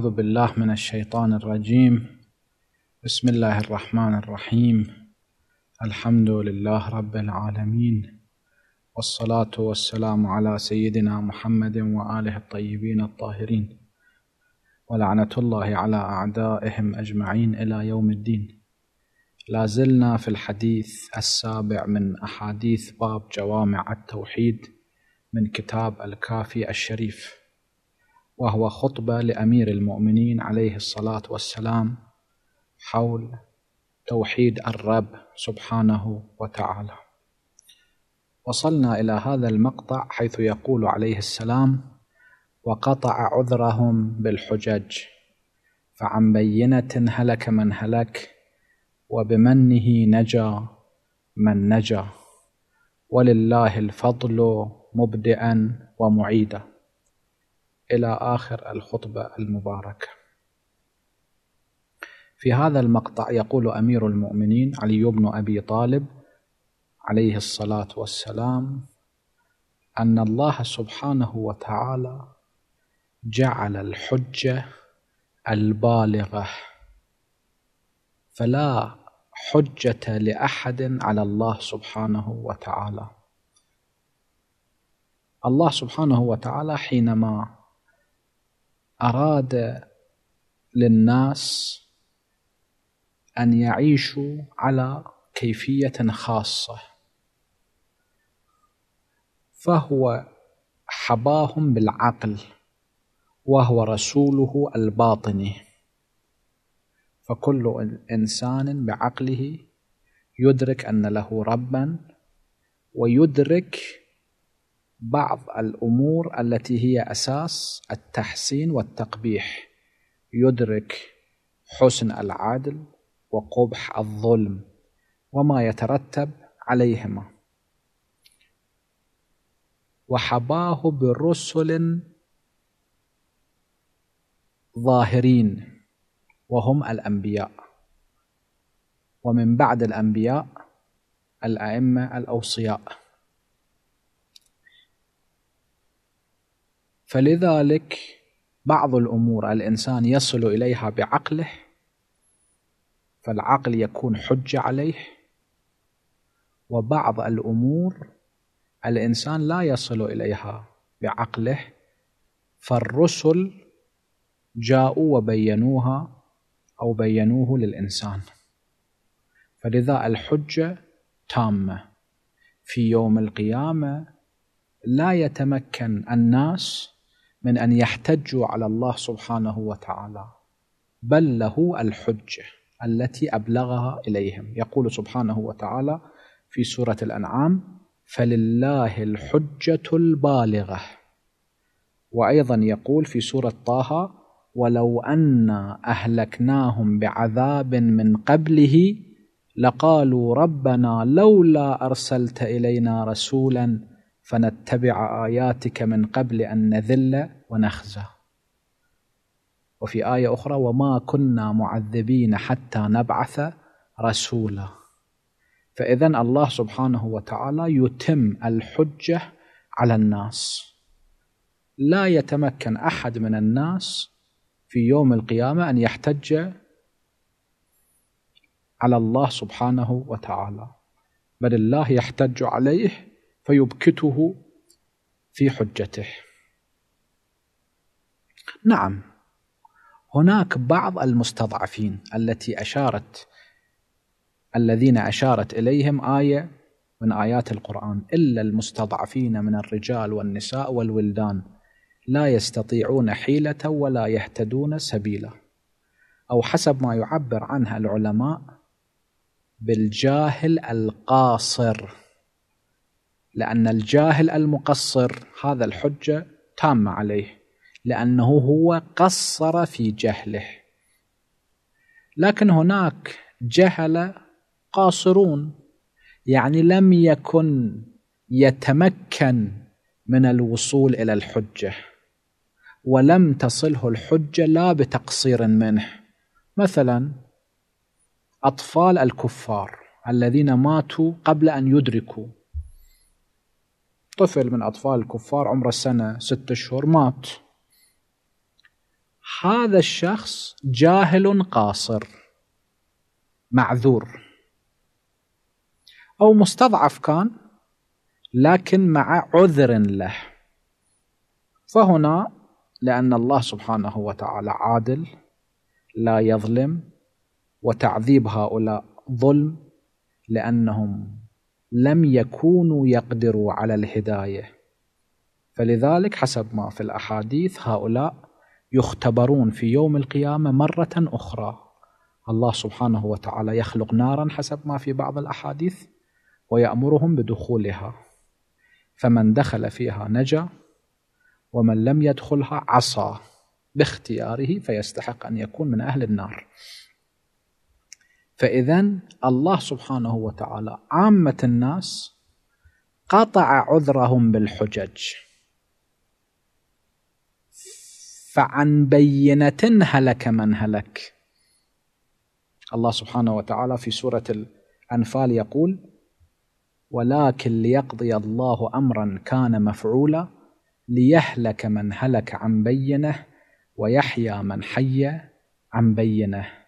أعوذ بالله من الشيطان الرجيم بسم الله الرحمن الرحيم الحمد لله رب العالمين والصلاة والسلام على سيدنا محمد وآله الطيبين الطاهرين ولعنة الله على أعدائهم أجمعين إلى يوم الدين لا زلنا في الحديث السابع من أحاديث باب جوامع التوحيد من كتاب الكافي الشريف وهو خطبة لأمير المؤمنين عليه الصلاة والسلام حول توحيد الرب سبحانه وتعالى وصلنا إلى هذا المقطع حيث يقول عليه السلام وقطع عذرهم بالحجج فعن بينة هلك من هلك وبمنه نجا من نجا ولله الفضل مبدئا ومعيدا إلى آخر الخطبة المباركة. في هذا المقطع يقول أمير المؤمنين علي بن أبي طالب عليه الصلاة والسلام أن الله سبحانه وتعالى جعل الحجة البالغة فلا حجة لأحد على الله سبحانه وتعالى الله سبحانه وتعالى حينما أراد للناس أن يعيشوا على كيفية خاصة فهو حباهم بالعقل وهو رسوله الباطني فكل إنسان بعقله يدرك أن له ربا ويدرك بعض الامور التي هي اساس التحسين والتقبيح يدرك حسن العدل وقبح الظلم وما يترتب عليهما وحباه برسل ظاهرين وهم الانبياء ومن بعد الانبياء الائمه الاوصياء فلذلك بعض الأمور الإنسان يصل إليها بعقله فالعقل يكون حجة عليه وبعض الأمور الإنسان لا يصل إليها بعقله فالرسل جاءوا وبينوها أو بينوه للإنسان فلذا الحجة تامة في يوم القيامة لا يتمكن الناس من أن يحتجوا على الله سبحانه وتعالى بل له الحجة التي أبلغها إليهم يقول سبحانه وتعالى في سورة الأنعام فلله الحجة البالغة وأيضا يقول في سورة طه ولو أنا أهلكناهم بعذاب من قبله لقالوا ربنا لولا أرسلت إلينا رسولا فنتبع آياتك من قبل أن نذل ونخزى وفي آية أخرى وما كنا معذبين حتى نبعث رسولا فإذا الله سبحانه وتعالى يتم الحجة على الناس لا يتمكن أحد من الناس في يوم القيامة أن يحتج على الله سبحانه وتعالى بل الله يحتج عليه فيبكته في حجته نعم هناك بعض المستضعفين التي اشارت الذين اشارت اليهم ايه من ايات القران الا المستضعفين من الرجال والنساء والولدان لا يستطيعون حيله ولا يهتدون سبيلا او حسب ما يعبر عنها العلماء بالجاهل القاصر لأن الجاهل المقصر هذا الحجة تامة عليه لأنه هو قصر في جهله لكن هناك جهل قاصرون يعني لم يكن يتمكن من الوصول إلى الحجة ولم تصله الحجة لا بتقصير منه مثلا أطفال الكفار الذين ماتوا قبل أن يدركوا طفل من أطفال الكفار عمره سنة ستة أشهر مات هذا الشخص جاهل قاصر معذور أو مستضعف كان لكن مع عذر له فهنا لأن الله سبحانه وتعالى عادل لا يظلم وتعذيب هؤلاء ظلم لأنهم لم يكونوا يقدروا على الهدايه فلذلك حسب ما في الاحاديث هؤلاء يختبرون في يوم القيامه مره اخرى الله سبحانه وتعالى يخلق نارا حسب ما في بعض الاحاديث ويامرهم بدخولها فمن دخل فيها نجا ومن لم يدخلها عصى باختياره فيستحق ان يكون من اهل النار فإذا الله سبحانه وتعالى عامة الناس قطع عذرهم بالحجج فعن بينة هلك من هلك الله سبحانه وتعالى في سورة الأنفال يقول ولكن ليقضي الله أمرا كان مفعولا ليهلك من هلك عن بينه ويحيى من حي عن بينه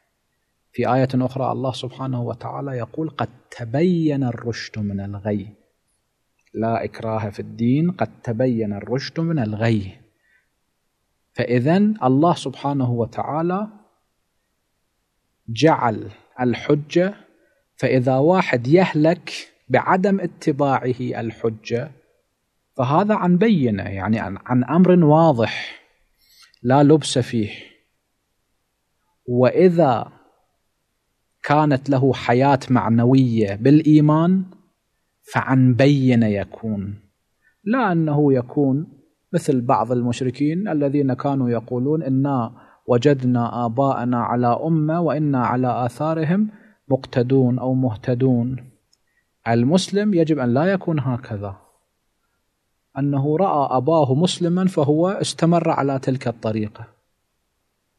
في آية أخرى الله سبحانه وتعالى يقول قد تبين الرشد من الغي لا إكراه في الدين قد تبين الرشد من الغي فإذا الله سبحانه وتعالى جعل الحجة فإذا واحد يهلك بعدم اتباعه الحجة فهذا عن بينة يعني عن أمر واضح لا لبس فيه وإذا كانت له حياه معنويه بالايمان فعن بين يكون لا انه يكون مثل بعض المشركين الذين كانوا يقولون انا وجدنا اباءنا على امه وانا على اثارهم مقتدون او مهتدون المسلم يجب ان لا يكون هكذا انه راى اباه مسلما فهو استمر على تلك الطريقه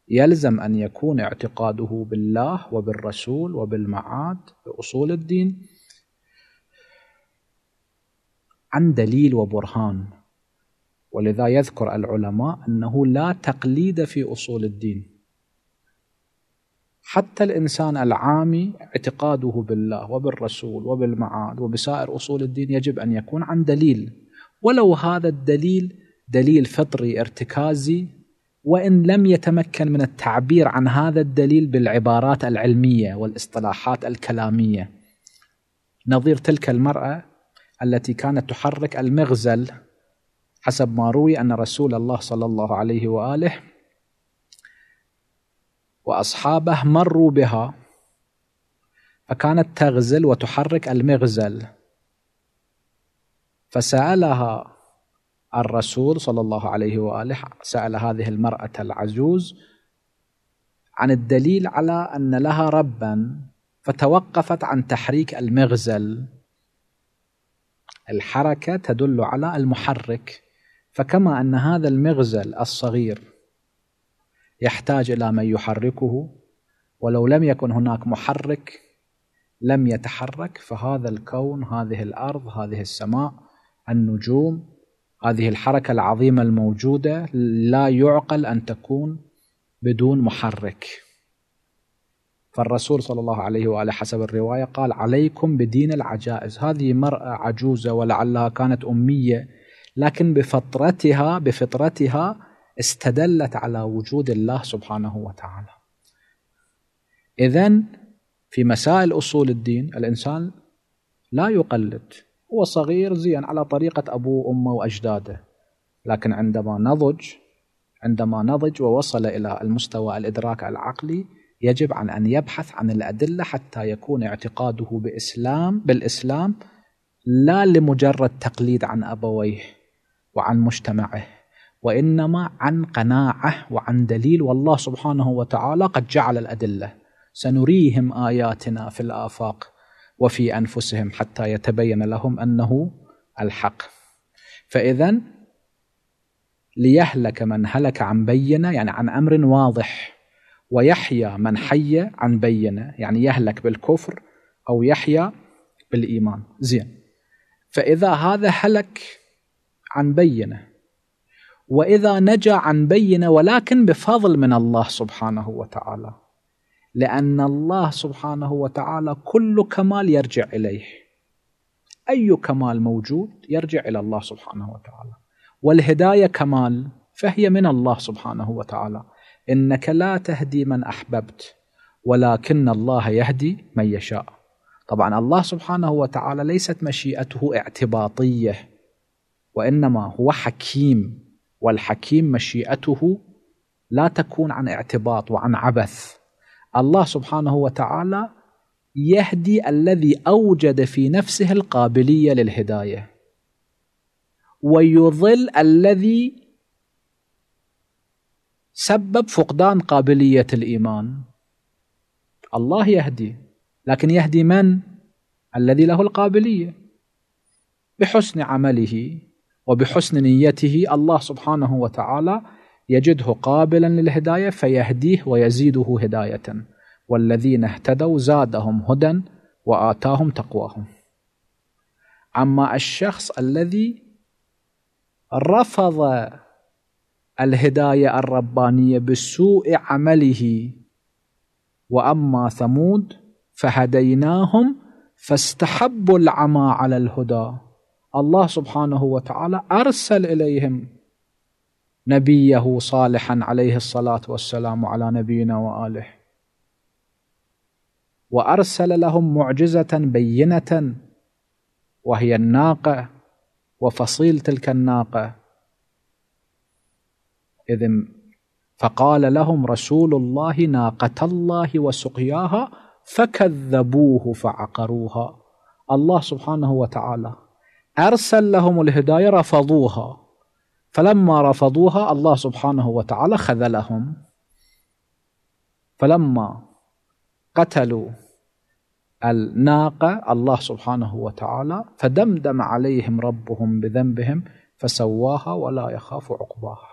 يلزم أن يكون اعتقاده بالله وبالرسول وبالمعاد بأصول الدين عن دليل وبرهان ولذا يذكر العلماء أنه لا تقليد في أصول الدين حتى الإنسان العامي اعتقاده بالله وبالرسول وبالمعاد وبسائر أصول الدين يجب أن يكون عن دليل ولو هذا الدليل دليل فطري ارتكازي وان لم يتمكن من التعبير عن هذا الدليل بالعبارات العلميه والاصطلاحات الكلاميه نظير تلك المراه التي كانت تحرك المغزل حسب ما روي ان رسول الله صلى الله عليه واله واصحابه مروا بها فكانت تغزل وتحرك المغزل فسالها الرسول صلى الله عليه واله سال هذه المراه العجوز عن الدليل على ان لها ربا فتوقفت عن تحريك المغزل الحركه تدل على المحرك فكما ان هذا المغزل الصغير يحتاج الى من يحركه ولو لم يكن هناك محرك لم يتحرك فهذا الكون هذه الارض هذه السماء النجوم هذه الحركة العظيمة الموجودة لا يعقل أن تكون بدون محرك فالرسول صلى الله عليه وآله حسب الرواية قال عليكم بدين العجائز هذه مرأة عجوزة ولعلها كانت أمية لكن بفطرتها بفطرتها استدلت على وجود الله سبحانه وتعالى إذا في مسائل أصول الدين الإنسان لا يقلد هو صغير زين على طريقة أبوه وأمه وأجداده لكن عندما نضج عندما نضج ووصل إلى المستوى الإدراك العقلي يجب عن أن يبحث عن الأدلة حتى يكون اعتقاده بإسلام بالإسلام لا لمجرد تقليد عن أبويه وعن مجتمعه وإنما عن قناعة وعن دليل والله سبحانه وتعالى قد جعل الأدلة سنريهم آياتنا في الآفاق وفي انفسهم حتى يتبين لهم انه الحق فاذا ليهلك من هلك عن بينه يعني عن امر واضح ويحيى من حي عن بينه يعني يهلك بالكفر او يحيى بالايمان زين فاذا هذا هلك عن بينه واذا نجا عن بينه ولكن بفضل من الله سبحانه وتعالى لأن الله سبحانه وتعالى كل كمال يرجع إليه أي كمال موجود يرجع إلى الله سبحانه وتعالى والهداية كمال فهي من الله سبحانه وتعالى إنك لا تهدي من أحببت ولكن الله يهدي من يشاء طبعا الله سبحانه وتعالى ليست مشيئته اعتباطية وإنما هو حكيم والحكيم مشيئته لا تكون عن اعتباط وعن عبث الله سبحانه وتعالى يهدي الذي أوجد في نفسه القابلية للهداية ويضل الذي سبب فقدان قابلية الإيمان الله يهدي لكن يهدي من؟ الذي له القابلية بحسن عمله وبحسن نيته الله سبحانه وتعالى يجده قابلا للهدايه فيهديه ويزيده هدايه والذين اهتدوا زادهم هدى واتاهم تقواهم اما الشخص الذي رفض الهدايه الربانيه بسوء عمله واما ثمود فهديناهم فاستحبوا العمى على الهدى الله سبحانه وتعالى ارسل اليهم نبيه صالحا عليه الصلاه والسلام على نبينا واله وارسل لهم معجزه بينه وهي الناقه وفصيل تلك الناقه اذ فقال لهم رسول الله ناقه الله وسقياها فكذبوه فعقروها الله سبحانه وتعالى ارسل لهم الهدايه رفضوها فلما رفضوها الله سبحانه وتعالى خذلهم فلما قتلوا الناقة الله سبحانه وتعالى فدمدم عليهم ربهم بذنبهم فسواها ولا يخاف عقباها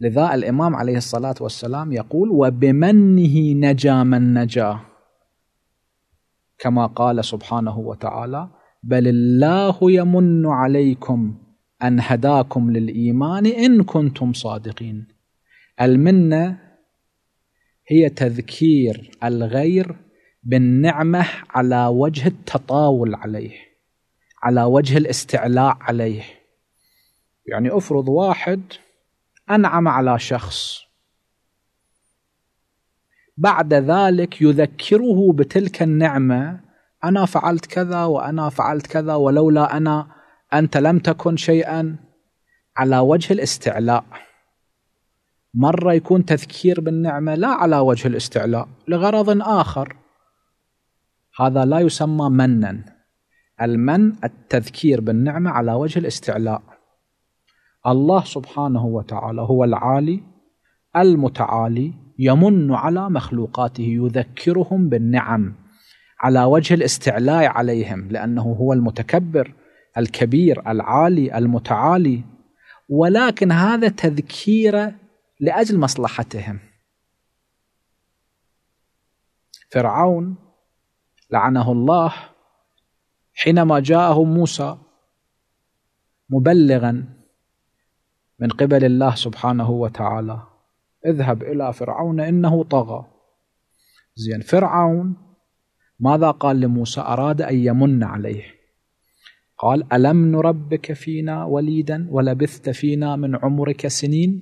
لذا الإمام عليه الصلاة والسلام يقول وبمنه نجا من نجا كما قال سبحانه وتعالى بل الله يمن عليكم أن هداكم للإيمان إن كنتم صادقين المنة هي تذكير الغير بالنعمة على وجه التطاول عليه على وجه الاستعلاء عليه يعني أفرض واحد أنعم على شخص بعد ذلك يذكره بتلك النعمة أنا فعلت كذا وأنا فعلت كذا ولولا أنا أنت لم تكن شيئا على وجه الاستعلاء مرة يكون تذكير بالنعمة لا على وجه الاستعلاء لغرض آخر هذا لا يسمى منا المن التذكير بالنعمة على وجه الاستعلاء الله سبحانه وتعالى هو العالي المتعالي يمن على مخلوقاته يذكرهم بالنعم على وجه الاستعلاء عليهم لأنه هو المتكبر الكبير العالي المتعالي ولكن هذا تذكيره لاجل مصلحتهم فرعون لعنه الله حينما جاءه موسى مبلغا من قبل الله سبحانه وتعالى اذهب الى فرعون انه طغى زين فرعون ماذا قال لموسى اراد ان يمن عليه قال ألم نربك فينا وليدا ولبثت فينا من عمرك سنين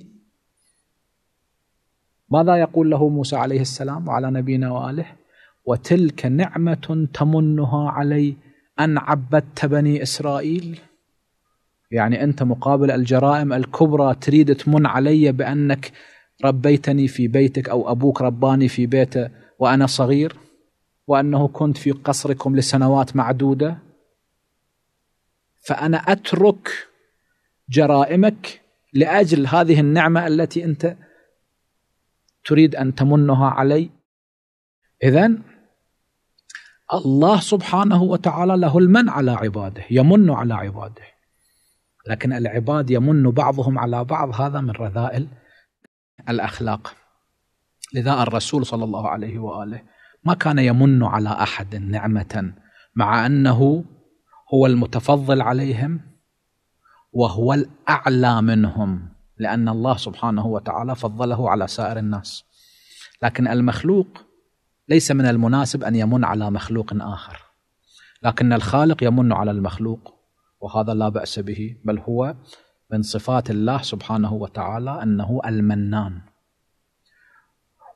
ماذا يقول له موسى عليه السلام وعلى نبينا وآله وتلك نعمة تمنها علي أن عبدت بني إسرائيل يعني أنت مقابل الجرائم الكبرى تريد تمن علي بأنك ربيتني في بيتك أو أبوك رباني في بيته وأنا صغير وأنه كنت في قصركم لسنوات معدودة فانا اترك جرائمك لاجل هذه النعمه التي انت تريد ان تمنها علي اذا الله سبحانه وتعالى له المن على عباده يمن على عباده لكن العباد يمن بعضهم على بعض هذا من رذائل الاخلاق لذا الرسول صلى الله عليه واله ما كان يمن على احد نعمه مع انه هو المتفضل عليهم وهو الاعلى منهم لان الله سبحانه وتعالى فضله على سائر الناس لكن المخلوق ليس من المناسب ان يمن على مخلوق اخر لكن الخالق يمن على المخلوق وهذا لا باس به بل هو من صفات الله سبحانه وتعالى انه المنان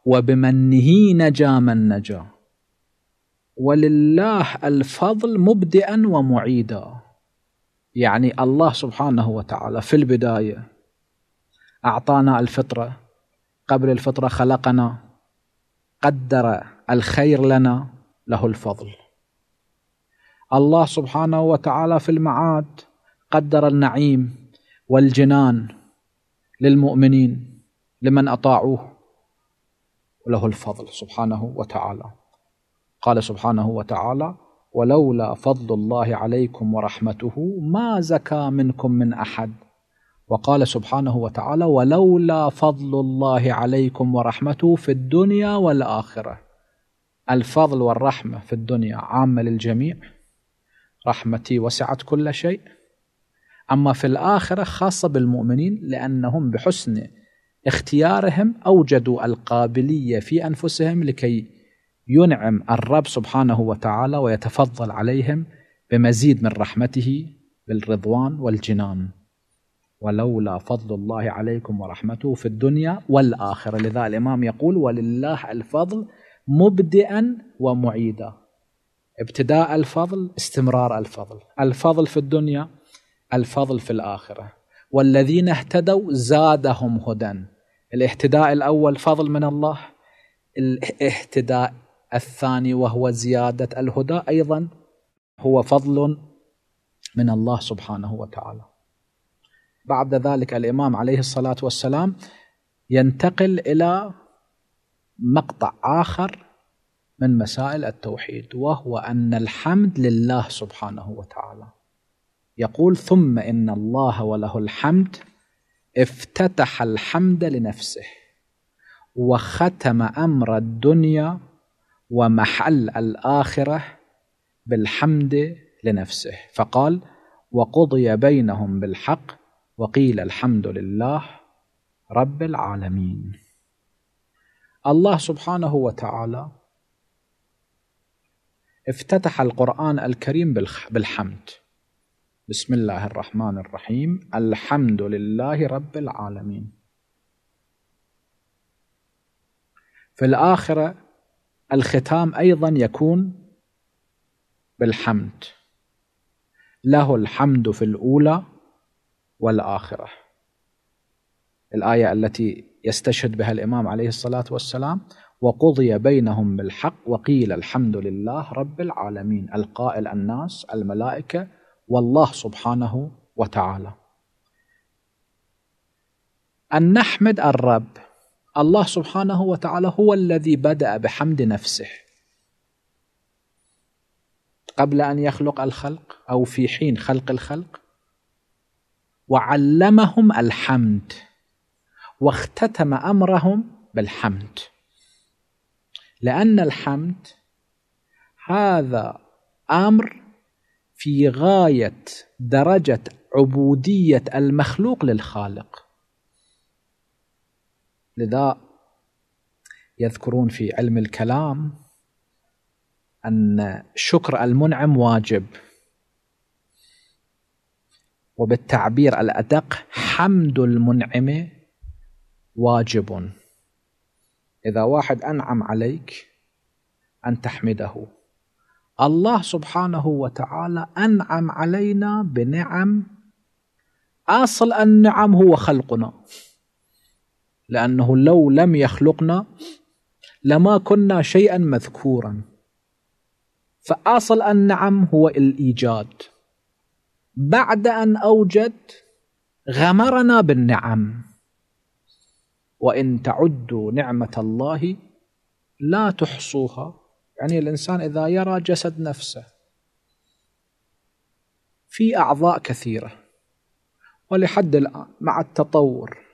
وبمنه نجا من نجا ولله الفضل مبدئا ومعيدا يعني الله سبحانه وتعالى في البدايه اعطانا الفطره قبل الفطره خلقنا قدر الخير لنا له الفضل الله سبحانه وتعالى في المعاد قدر النعيم والجنان للمؤمنين لمن اطاعوه وله الفضل سبحانه وتعالى قال سبحانه وتعالى ولولا فضل الله عليكم ورحمته ما زكى منكم من احد وقال سبحانه وتعالى ولولا فضل الله عليكم ورحمته في الدنيا والاخره الفضل والرحمه في الدنيا عامه للجميع رحمتي وسعت كل شيء اما في الاخره خاصه بالمؤمنين لانهم بحسن اختيارهم اوجدوا القابليه في انفسهم لكي ينعم الرب سبحانه وتعالى ويتفضل عليهم بمزيد من رحمته بالرضوان والجنان ولولا فضل الله عليكم ورحمته في الدنيا والآخرة لذا الإمام يقول ولله الفضل مبدئا ومعيدا ابتداء الفضل استمرار الفضل الفضل في الدنيا الفضل في الآخرة والذين اهتدوا زادهم هدى الاهتداء الأول فضل من الله الاهتداء الثاني وهو زيادة الهدى أيضا هو فضل من الله سبحانه وتعالى بعد ذلك الإمام عليه الصلاة والسلام ينتقل إلى مقطع آخر من مسائل التوحيد وهو أن الحمد لله سبحانه وتعالى يقول ثم إن الله وله الحمد افتتح الحمد لنفسه وختم أمر الدنيا ومحل الآخرة بالحمد لنفسه فقال وقضي بينهم بالحق وقيل الحمد لله رب العالمين الله سبحانه وتعالى افتتح القرآن الكريم بالحمد بسم الله الرحمن الرحيم الحمد لله رب العالمين في الآخرة الختام أيضا يكون بالحمد له الحمد في الأولى والآخرة الآية التي يستشهد بها الإمام عليه الصلاة والسلام وقضي بينهم بالحق وقيل الحمد لله رب العالمين القائل الناس الملائكة والله سبحانه وتعالى أن نحمد الرب الله سبحانه وتعالى هو الذي بدأ بحمد نفسه قبل أن يخلق الخلق أو في حين خلق الخلق وعلمهم الحمد واختتم أمرهم بالحمد لأن الحمد هذا أمر في غاية درجة عبودية المخلوق للخالق لذا يذكرون في علم الكلام أن شكر المنعم واجب وبالتعبير الأدق حمد المنعم واجب إذا واحد أنعم عليك أن تحمده الله سبحانه وتعالى أنعم علينا بنعم أصل النعم هو خلقنا لأنه لو لم يخلقنا لما كنا شيئا مذكورا فأصل النعم هو الإيجاد بعد أن أوجد غمرنا بالنعم وإن تعدوا نعمة الله لا تحصوها يعني الإنسان إذا يرى جسد نفسه في أعضاء كثيرة ولحد الآن مع التطور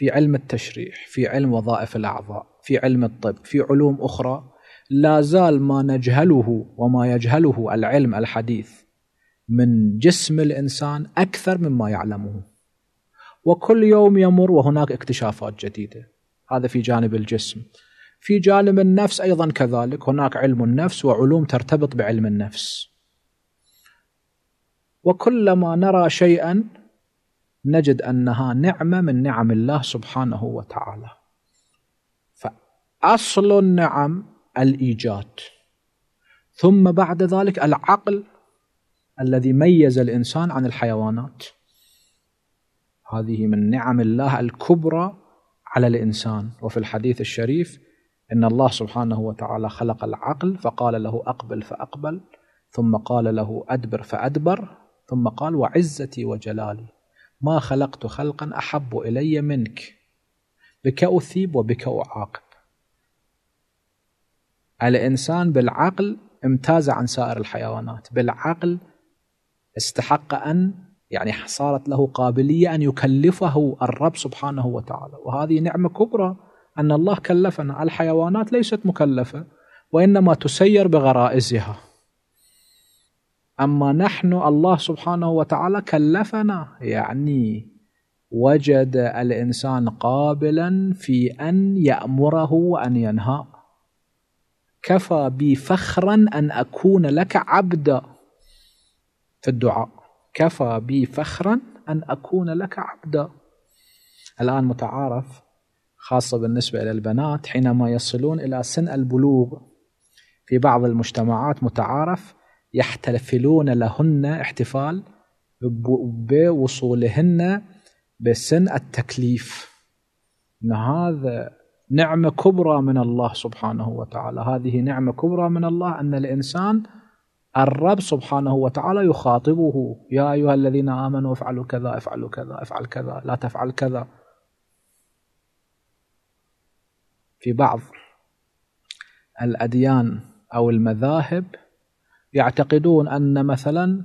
في علم التشريح في علم وظائف الأعضاء في علم الطب في علوم أخرى لا زال ما نجهله وما يجهله العلم الحديث من جسم الإنسان أكثر مما يعلمه وكل يوم يمر وهناك اكتشافات جديدة هذا في جانب الجسم في جانب النفس أيضا كذلك هناك علم النفس وعلوم ترتبط بعلم النفس وكلما نرى شيئا نجد انها نعمه من نعم الله سبحانه وتعالى فاصل النعم الايجاد ثم بعد ذلك العقل الذي ميز الانسان عن الحيوانات هذه من نعم الله الكبرى على الانسان وفي الحديث الشريف ان الله سبحانه وتعالى خلق العقل فقال له اقبل فاقبل ثم قال له ادبر فادبر ثم قال وعزتي وجلالي ما خلقت خلقا أحب إلي منك بك أثيب وبك أعاقب الإنسان بالعقل امتاز عن سائر الحيوانات بالعقل استحق أن يعني صارت له قابلية أن يكلفه الرب سبحانه وتعالى وهذه نعمة كبرى أن الله كلفنا الحيوانات ليست مكلفة وإنما تسير بغرائزها أما نحن الله سبحانه وتعالى كلفنا يعني وجد الإنسان قابلا في أن يأمره وأن ينهى كفى بي فخرا أن أكون لك عبدا في الدعاء كفى بي فخرا أن أكون لك عبدا الآن متعارف خاصة بالنسبة إلى البنات حينما يصلون إلى سن البلوغ في بعض المجتمعات متعارف يحتفلون لهن احتفال بوصولهن بسن التكليف ان هذا نعمه كبرى من الله سبحانه وتعالى هذه نعمه كبرى من الله ان الانسان الرب سبحانه وتعالى يخاطبه يا ايها الذين امنوا افعلوا كذا افعلوا كذا افعل كذا لا تفعل كذا في بعض الاديان او المذاهب يعتقدون أن مثلا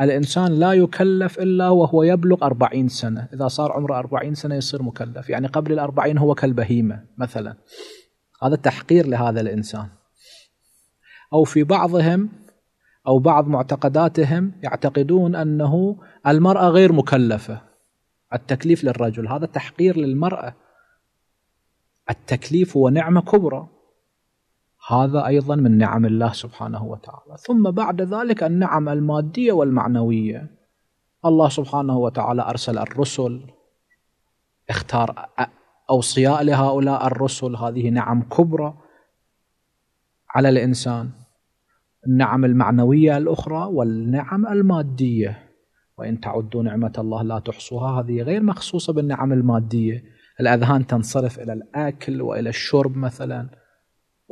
الإنسان لا يكلف إلا وهو يبلغ أربعين سنة إذا صار عمره أربعين سنة يصير مكلف يعني قبل الأربعين هو كالبهيمة مثلا هذا تحقير لهذا الإنسان أو في بعضهم أو بعض معتقداتهم يعتقدون أنه المرأة غير مكلفة التكليف للرجل هذا تحقير للمرأة التكليف هو نعمة كبرى هذا أيضا من نعم الله سبحانه وتعالى ثم بعد ذلك النعم المادية والمعنوية الله سبحانه وتعالى أرسل الرسل اختار أوصياء لهؤلاء الرسل هذه نعم كبرى على الإنسان النعم المعنوية الأخرى والنعم المادية وإن تعدوا نعمة الله لا تحصوها هذه غير مخصوصة بالنعم المادية الأذهان تنصرف إلى الأكل وإلى الشرب مثلاً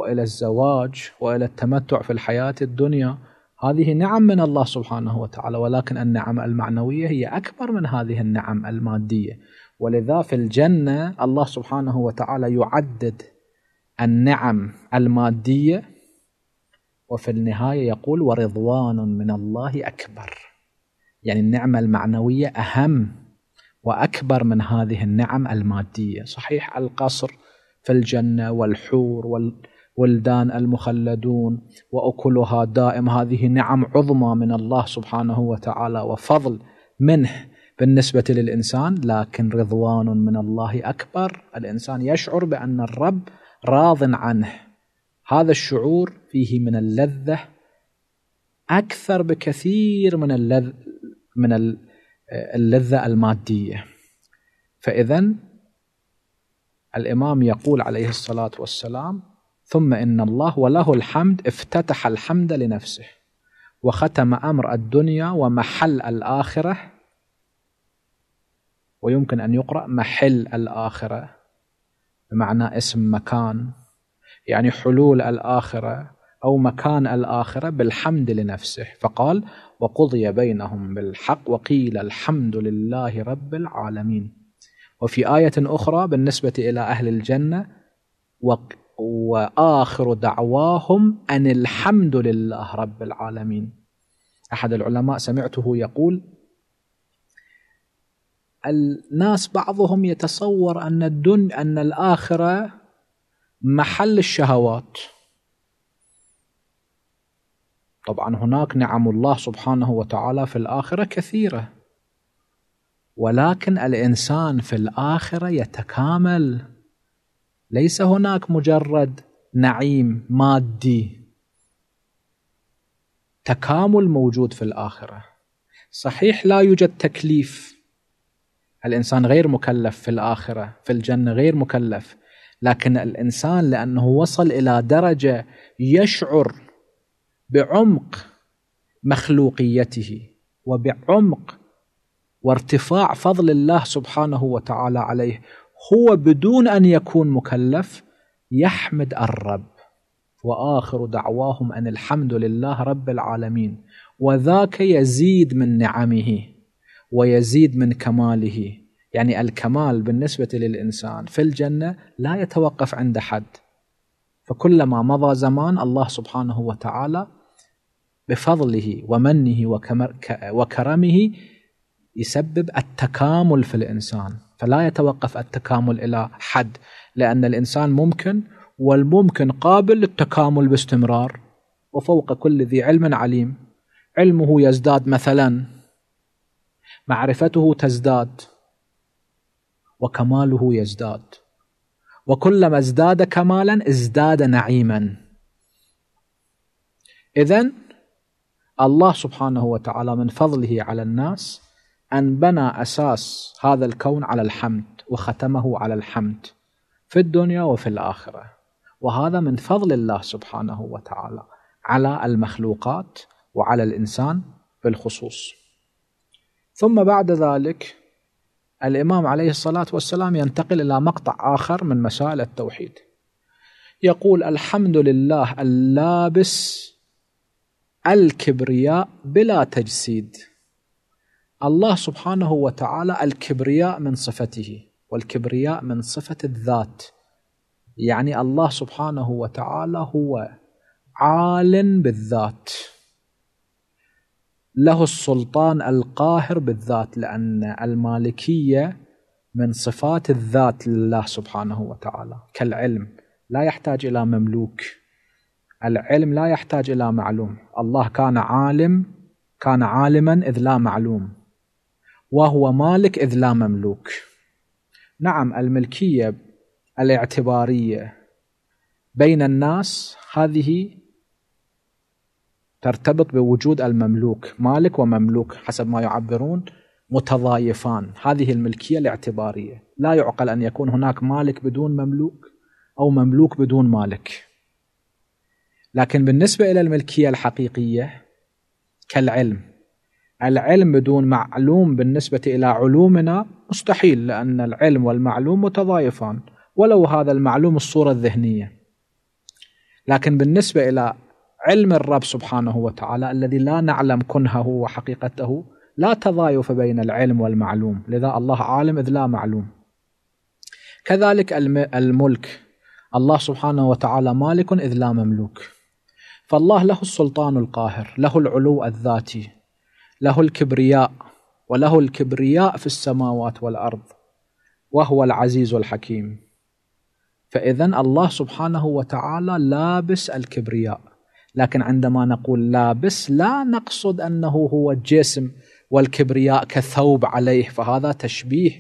والى الزواج والى التمتع في الحياه الدنيا هذه نعم من الله سبحانه وتعالى ولكن النعم المعنويه هي اكبر من هذه النعم الماديه ولذا في الجنه الله سبحانه وتعالى يعدد النعم الماديه وفي النهايه يقول ورضوان من الله اكبر يعني النعمه المعنويه اهم واكبر من هذه النعم الماديه صحيح القصر في الجنه والحور وال ولدان المخلدون واكلها دائم هذه نعم عظمى من الله سبحانه وتعالى وفضل منه بالنسبه للانسان لكن رضوان من الله اكبر الانسان يشعر بان الرب راض عنه هذا الشعور فيه من اللذه اكثر بكثير من اللذ من اللذه الماديه فاذا الامام يقول عليه الصلاه والسلام ثم إن الله وله الحمد افتتح الحمد لنفسه وختم أمر الدنيا ومحل الآخرة ويمكن أن يقرأ محل الآخرة بمعنى اسم مكان يعني حلول الآخرة أو مكان الآخرة بالحمد لنفسه فقال وقضي بينهم بالحق وقيل الحمد لله رب العالمين وفي آية أخرى بالنسبة إلى أهل الجنة واخر دعواهم ان الحمد لله رب العالمين احد العلماء سمعته يقول الناس بعضهم يتصور ان الدن ان الاخره محل الشهوات طبعا هناك نعم الله سبحانه وتعالى في الاخره كثيره ولكن الانسان في الاخره يتكامل ليس هناك مجرد نعيم مادي تكامل موجود في الاخره صحيح لا يوجد تكليف الانسان غير مكلف في الاخره في الجنه غير مكلف لكن الانسان لانه وصل الى درجه يشعر بعمق مخلوقيته وبعمق وارتفاع فضل الله سبحانه وتعالى عليه هو بدون أن يكون مكلف يحمد الرب وآخر دعواهم أن الحمد لله رب العالمين وذاك يزيد من نعمه ويزيد من كماله يعني الكمال بالنسبة للإنسان في الجنة لا يتوقف عند حد فكلما مضى زمان الله سبحانه وتعالى بفضله ومنه وكرمه يسبب التكامل في الإنسان فلا يتوقف التكامل الى حد لان الانسان ممكن والممكن قابل للتكامل باستمرار وفوق كل ذي علم عليم علمه يزداد مثلا معرفته تزداد وكماله يزداد وكلما ازداد كمالا ازداد نعيما اذا الله سبحانه وتعالى من فضله على الناس أن بنى أساس هذا الكون على الحمد وختمه على الحمد في الدنيا وفي الآخرة وهذا من فضل الله سبحانه وتعالى على المخلوقات وعلى الإنسان بالخصوص ثم بعد ذلك الإمام عليه الصلاة والسلام ينتقل إلى مقطع آخر من مسائل التوحيد يقول الحمد لله اللابس الكبرياء بلا تجسيد الله سبحانه وتعالى الكبرياء من صفته والكبرياء من صفة الذات يعني الله سبحانه وتعالى هو عال بالذات له السلطان القاهر بالذات لأن المالكية من صفات الذات لله سبحانه وتعالى كالعلم لا يحتاج إلى مملوك العلم لا يحتاج إلى معلوم الله كان عالم كان عالما إذ لا معلوم وهو مالك إذ لا مملوك نعم الملكية الاعتبارية بين الناس هذه ترتبط بوجود المملوك مالك ومملوك حسب ما يعبرون متضايفان هذه الملكية الاعتبارية لا يعقل أن يكون هناك مالك بدون مملوك أو مملوك بدون مالك لكن بالنسبة إلى الملكية الحقيقية كالعلم العلم بدون معلوم بالنسبة إلى علومنا مستحيل لأن العلم والمعلوم متضايفان ولو هذا المعلوم الصورة الذهنية لكن بالنسبة إلى علم الرب سبحانه وتعالى الذي لا نعلم كنهه وحقيقته لا تضايف بين العلم والمعلوم لذا الله عالم إذ لا معلوم كذلك الملك الله سبحانه وتعالى مالك إذ لا مملوك فالله له السلطان القاهر له العلو الذاتي له الكبرياء وله الكبرياء في السماوات والارض وهو العزيز الحكيم فاذا الله سبحانه وتعالى لابس الكبرياء لكن عندما نقول لابس لا نقصد انه هو الجسم والكبرياء كثوب عليه فهذا تشبيه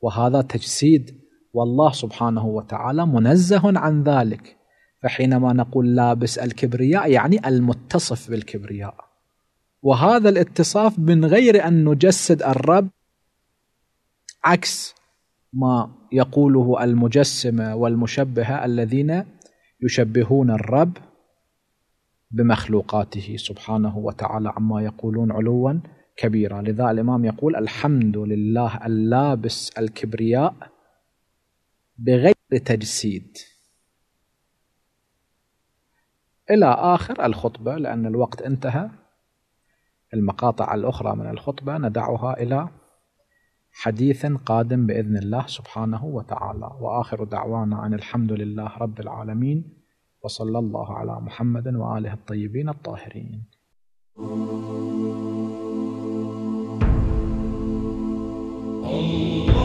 وهذا تجسيد والله سبحانه وتعالى منزه عن ذلك فحينما نقول لابس الكبرياء يعني المتصف بالكبرياء وهذا الاتصاف من غير ان نجسد الرب عكس ما يقوله المجسمه والمشبهه الذين يشبهون الرب بمخلوقاته سبحانه وتعالى عما يقولون علوا كبيرا لذا الامام يقول الحمد لله اللابس الكبرياء بغير تجسيد الى اخر الخطبه لان الوقت انتهى المقاطع الأخرى من الخطبة ندعها إلى حديث قادم بإذن الله سبحانه وتعالى وآخر دعوانا أن الحمد لله رب العالمين وصلى الله على محمد وآله الطيبين الطاهرين Oh